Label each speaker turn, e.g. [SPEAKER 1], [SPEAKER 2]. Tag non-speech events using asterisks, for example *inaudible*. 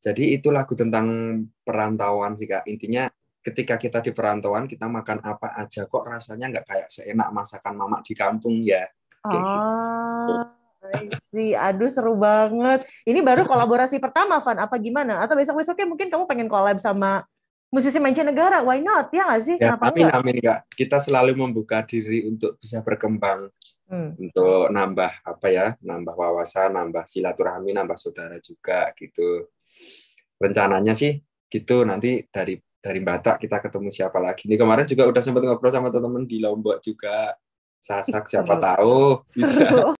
[SPEAKER 1] Jadi itu lagu tentang perantauan sih Kak. Intinya ketika kita di perantauan kita makan apa aja kok rasanya nggak kayak seenak masakan mama di kampung ya.
[SPEAKER 2] Kayak gitu. ah, gitu. Aduh seru banget. Ini baru kolaborasi pertama Van apa gimana? Atau besok-besoknya mungkin kamu pengen collab sama musisi mancanegara, why not? Ya nggak sih? Ya, Kenapa amin, enggak? amin, Kak.
[SPEAKER 1] Kita selalu membuka diri untuk bisa berkembang. Hmm. Untuk nambah apa ya, nambah wawasan, nambah silaturahmi, nambah saudara juga gitu rencananya sih gitu nanti dari dari Batak kita ketemu siapa lagi nih kemarin juga udah sempat ngobrol sama teman-teman di Lombok juga Sasak siapa iya. tahu bisa
[SPEAKER 2] *laughs*